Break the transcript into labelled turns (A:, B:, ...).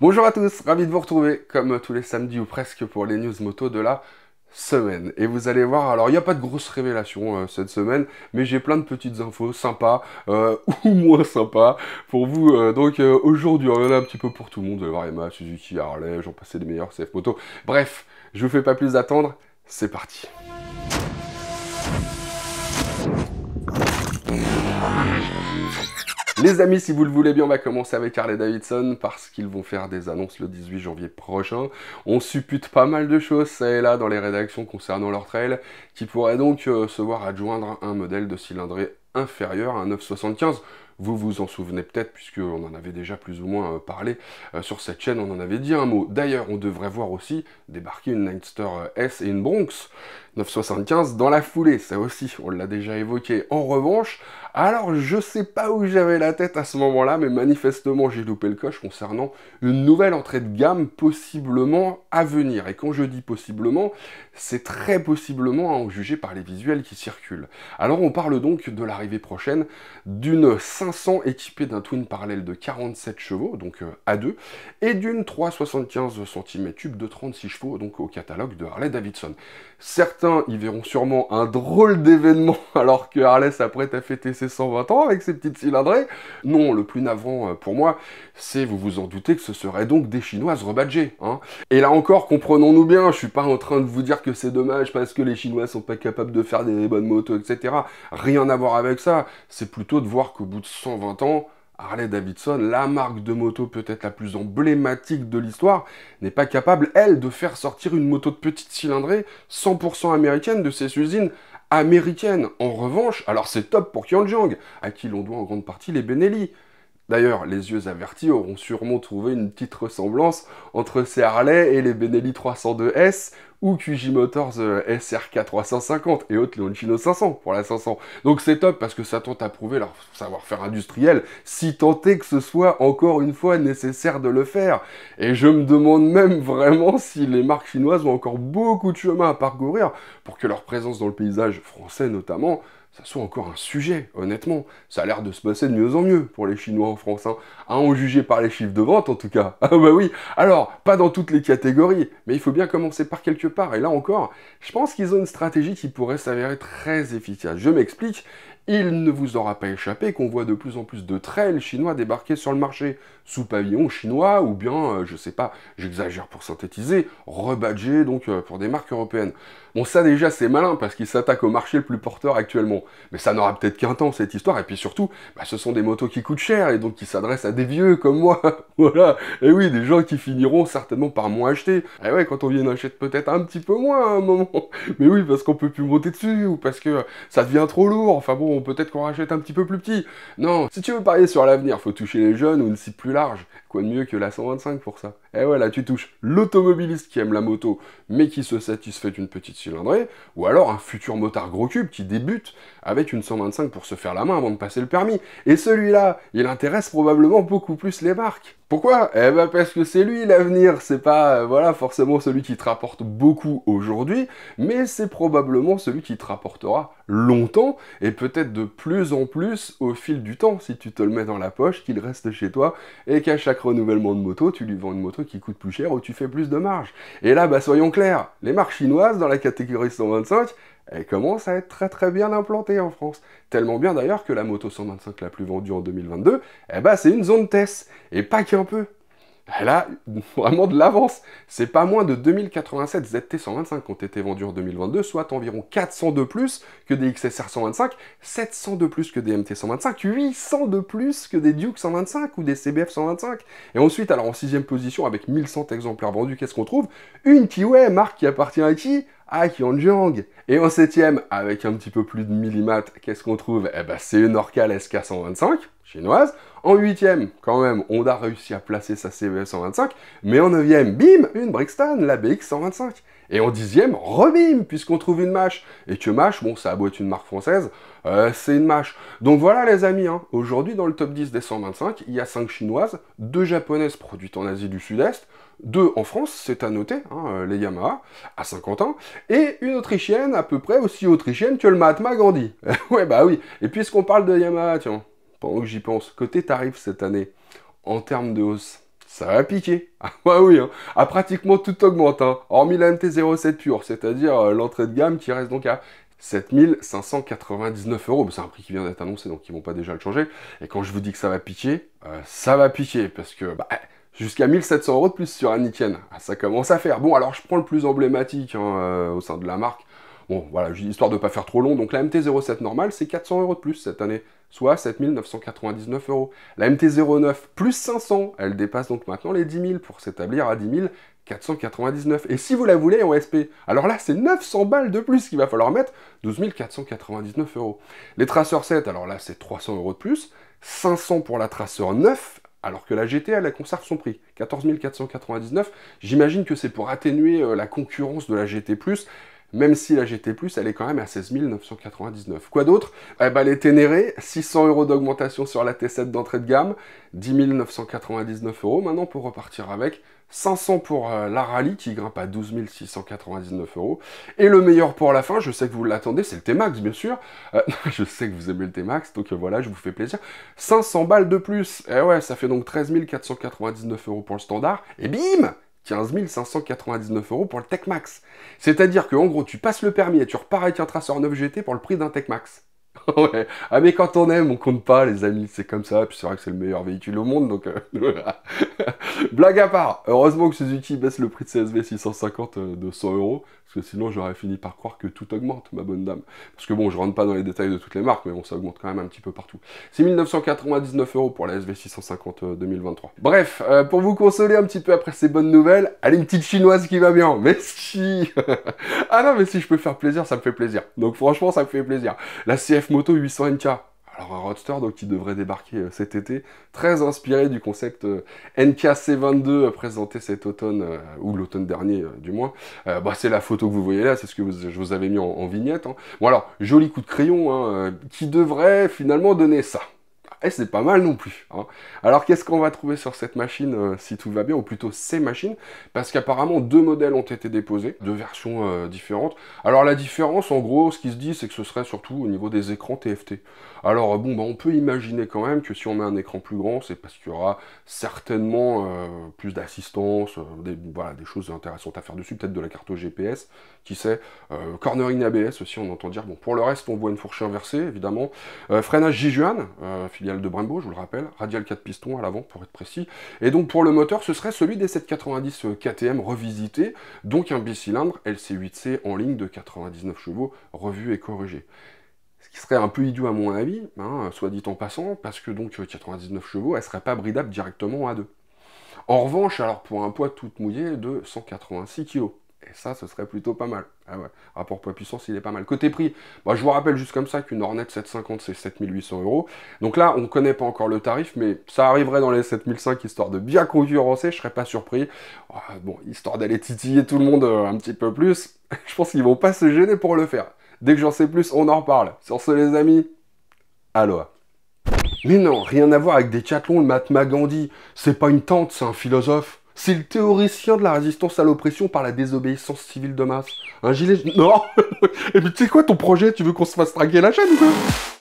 A: Bonjour à tous, ravi de vous retrouver comme tous les samedis ou presque pour les news moto de la semaine. Et vous allez voir, alors il n'y a pas de grosse révélation euh, cette semaine, mais j'ai plein de petites infos sympas euh, ou moins sympas pour vous. Euh, donc aujourd'hui, on en a un petit peu pour tout le monde. Vous voir Suzuki, Harley, j'en passais les meilleurs, CF Moto. Bref, je vous fais pas plus attendre, c'est parti. Les amis, si vous le voulez bien, on va commencer avec Harley Davidson parce qu'ils vont faire des annonces le 18 janvier prochain. On suppute pas mal de choses, ça et là, dans les rédactions concernant leur trail, qui pourrait donc euh, se voir adjoindre un modèle de cylindrée inférieur à un 975 vous vous en souvenez peut-être, puisque on en avait déjà plus ou moins euh, parlé euh, sur cette chaîne, on en avait dit un mot. D'ailleurs, on devrait voir aussi débarquer une Nightster euh, S et une Bronx 975 dans la foulée, ça aussi, on l'a déjà évoqué. En revanche, alors je sais pas où j'avais la tête à ce moment-là, mais manifestement j'ai loupé le coche concernant une nouvelle entrée de gamme possiblement à venir. Et quand je dis possiblement, c'est très possiblement à en juger par les visuels qui circulent. Alors on parle donc de l'arrivée prochaine d'une équipé d'un twin parallèle de 47 chevaux, donc A2, euh, et d'une 3,75 cm tube de 36 chevaux, donc au catalogue de Harley Davidson. Certains y verront sûrement un drôle d'événement alors que Harley s'apprête à fêter ses 120 ans avec ses petites cylindrées. Non, le plus navrant euh, pour moi, c'est, vous vous en doutez, que ce seraient donc des Chinoises rebadgées. Hein. Et là encore, comprenons-nous bien, je suis pas en train de vous dire que c'est dommage parce que les Chinois sont pas capables de faire des bonnes motos, etc. Rien à voir avec ça. C'est plutôt de voir qu'au bout de 120 ans, Harley Davidson, la marque de moto peut-être la plus emblématique de l'histoire, n'est pas capable, elle, de faire sortir une moto de petite cylindrée 100% américaine de ses usines américaines. En revanche, alors c'est top pour Jong, à qui l'on doit en grande partie les Benelli. D'ailleurs, les yeux avertis auront sûrement trouvé une petite ressemblance entre ces Harley et les Benelli 302S, ou QG Motors euh, SRK 350 et autres Leoncino 500 pour la 500. Donc c'est top parce que ça tente à prouver leur savoir-faire industriel, si tant est que ce soit encore une fois nécessaire de le faire. Et je me demande même vraiment si les marques chinoises ont encore beaucoup de chemin à parcourir pour que leur présence dans le paysage français notamment ça soit encore un sujet, honnêtement. Ça a l'air de se passer de mieux en mieux pour les Chinois en France, hein. à en juger par les chiffres de vente en tout cas. Ah bah oui, alors, pas dans toutes les catégories, mais il faut bien commencer par quelque part. Et là encore, je pense qu'ils ont une stratégie qui pourrait s'avérer très efficace. Je m'explique, il ne vous aura pas échappé qu'on voit de plus en plus de trails chinois débarquer sur le marché, sous pavillon chinois ou bien, euh, je sais pas, j'exagère pour synthétiser, rebadger donc euh, pour des marques européennes. Bon ça déjà c'est malin parce qu'il s'attaque au marché le plus porteur actuellement. Mais ça n'aura peut-être qu'un temps cette histoire et puis surtout, bah, ce sont des motos qui coûtent cher et donc qui s'adressent à des vieux comme moi. voilà, et oui, des gens qui finiront certainement par moins acheter. Et eh ouais, quand on vient achète peut-être un petit peu moins à un moment. Mais oui, parce qu'on peut plus monter dessus ou parce que ça devient trop lourd. Enfin bon, peut-être qu'on rachète un petit peu plus petit. Non, si tu veux parier sur l'avenir, faut toucher les jeunes ou ne cible plus là large Quoi de mieux que la 125 pour ça Et eh voilà, tu touches l'automobiliste qui aime la moto mais qui se satisfait d'une petite cylindrée, ou alors un futur motard gros cube qui débute avec une 125 pour se faire la main avant de passer le permis. Et celui-là, il intéresse probablement beaucoup plus les marques. Pourquoi Eh ben parce que c'est lui l'avenir, c'est pas euh, voilà forcément celui qui te rapporte beaucoup aujourd'hui, mais c'est probablement celui qui te rapportera longtemps et peut-être de plus en plus au fil du temps si tu te le mets dans la poche, qu'il reste chez toi et qu'à chaque renouvellement de moto, tu lui vends une moto qui coûte plus cher ou tu fais plus de marge. Et là, bah, soyons clairs, les marques chinoises dans la catégorie 125, elles commencent à être très très bien implantées en France. Tellement bien d'ailleurs que la moto 125 la plus vendue en 2022, eh bah, c'est une zone test. Et pas qu'un peu elle eh a vraiment de l'avance. C'est pas moins de 2087 ZT125 qui ont été vendus en 2022, soit environ 400 de plus que des XSR 125, 700 de plus que des MT 125, 800 de plus que des Duke 125 ou des CBF 125. Et ensuite, alors en sixième position, avec 1100 exemplaires vendus, qu'est-ce qu'on trouve Une Kiwi marque qui appartient à qui à Kyonjiang Et en septième, avec un petit peu plus de millimètres, qu'est-ce qu'on trouve Eh ben, c'est une Orca SK 125 chinoise. En huitième, quand même, Honda réussi à placer sa CVS 125. Mais en neuvième, bim, une Brixton, la BX 125. Et en dixième, rebim, puisqu'on trouve une mâche. Et que mâche, bon, ça a beau être une marque française, euh, c'est une mâche. Donc voilà les amis, hein. aujourd'hui dans le top 10 des 125, il y a 5 chinoises, 2 japonaises produites en Asie du Sud-Est, 2 en France, c'est à noter, hein, euh, les Yamaha, à 50 ans, et une autrichienne à peu près aussi autrichienne que le Mahatma Gandhi. ouais bah oui, et puisqu'on parle de Yamaha, tiens, pendant que j'y pense, côté tarif cette année, en termes de hausse, ça va piquer. Ah bah oui, hein. Ah, pratiquement tout augmente, hein. hormis la MT-07 pure, c'est-à-dire euh, l'entrée de gamme qui reste donc à 7599 euros. Bah, c'est un prix qui vient d'être annoncé, donc ils vont pas déjà le changer. Et quand je vous dis que ça va piquer, euh, ça va piquer, parce que... Bah, jusqu'à 1700 euros de plus sur un Niken. Ah, ça commence à faire. Bon, alors je prends le plus emblématique hein, euh, au sein de la marque, Bon, voilà, histoire de ne pas faire trop long, donc la MT-07 normale, c'est 400 euros de plus cette année, soit 7999 euros. La MT-09 plus 500, elle dépasse donc maintenant les 10 000 pour s'établir à 10 499. Et si vous la voulez en SP, alors là, c'est 900 balles de plus qu'il va falloir mettre, 12 499 euros. Les traceurs 7, alors là, c'est 300 euros de plus, 500 pour la traceur 9, alors que la GT, elle, elle conserve son prix, 14 499. J'imagine que c'est pour atténuer euh, la concurrence de la GT+, même si la GT Plus, elle est quand même à 16 999. Quoi d'autre Eh ben, les Ténéré, 600 euros d'augmentation sur la T7 d'entrée de gamme, 10 999 euros maintenant pour repartir avec, 500 pour euh, la Rallye qui grimpe à 12 699 euros, et le meilleur pour la fin, je sais que vous l'attendez, c'est le T-Max bien sûr, euh, je sais que vous aimez le T-Max, donc euh, voilà, je vous fais plaisir, 500 balles de plus, eh ouais, ça fait donc 13 499 euros pour le standard, et bim 15 599 euros pour le Tech Max. C'est-à-dire que gros, tu passes le permis et tu repars avec un traceur 9 GT pour le prix d'un Tech Max. ouais. Ah mais quand on aime, on compte pas, les amis, c'est comme ça. Puis c'est vrai que c'est le meilleur véhicule au monde, donc euh, blague à part. Heureusement que ces outils baissent le prix de sv 650 euh, de 100 euros, parce que sinon j'aurais fini par croire que tout augmente, ma bonne dame. Parce que bon, je rentre pas dans les détails de toutes les marques, mais bon, ça augmente quand même un petit peu partout. C'est 1999 euros pour la SV 650 2023. Bref, euh, pour vous consoler un petit peu après ces bonnes nouvelles, allez une petite chinoise qui va bien. Mais si, ah non, mais si je peux faire plaisir, ça me fait plaisir. Donc franchement, ça me fait plaisir. La Moto 800 NK. Alors un roadster donc, qui devrait débarquer euh, cet été, très inspiré du concept euh, NK-C22 euh, présenté cet automne, ou l'automne dernier du moins. bah, c'est la photo que vous voyez là, c'est ce que je vous avais mis en, vignette. Hein. Bon alors, joli coup de crayon, hein, qui devrait finalement donner ça et eh, c'est pas mal non plus. Hein. Alors qu'est-ce qu'on va trouver sur cette machine euh, si tout va bien, ou plutôt ces machines Parce qu'apparemment deux modèles ont été déposés, deux versions euh, différentes. Alors la différence, en gros, ce qui se dit, c'est que ce serait surtout au niveau des écrans TFT. Alors euh, bon, bah, on peut imaginer quand même que si on met un écran plus grand, c'est parce qu'il y aura certainement plus d'assistance, des, voilà, des choses intéressantes à faire dessus, peut-être de la carte GPS, qui sait, cornering ABS aussi, on entend dire. Bon, pour le reste, on voit une fourche inversée, évidemment. freinage Jijuan, filière de Brembo, je vous le rappelle, radial 4 pistons à l'avant pour être précis. Et donc pour le moteur, ce serait celui des 790 euh, KTM revisité, donc un bicylindre LC8C en ligne de 99 chevaux, revu et corrigé. Ce qui serait un peu idiot à mon avis, hein, soit dit en passant, parce que donc 99 euh, chevaux, elle serait pas bridable directement à deux En revanche, alors pour un poids tout mouillé de 186 kg. Et ça, ce serait plutôt pas mal. Ah ouais. Rapport poids-puissance, il est pas mal. Côté prix, bah, je vous rappelle juste comme ça qu'une Hornet 750, c'est 7800 euros. Donc là, on ne connaît pas encore le tarif, mais ça arriverait dans les 7500, histoire de bien concurrencer. Je serais pas surpris. Ah, bon, histoire d'aller titiller tout le monde euh, un petit peu plus, je pense qu'ils vont pas se gêner pour le faire. Dès que j'en sais plus, on en reparle. Sur ce, les amis, aloha. Mais non, rien à voir avec des chatlons, le Mahatma Gandhi. C'est pas une tante, c'est un philosophe. C'est le théoricien de la résistance à l'oppression par la désobéissance civile de masse. Un gilet... Non Et puis tu sais quoi, ton projet Tu veux qu'on se fasse traquer la chaîne ou quoi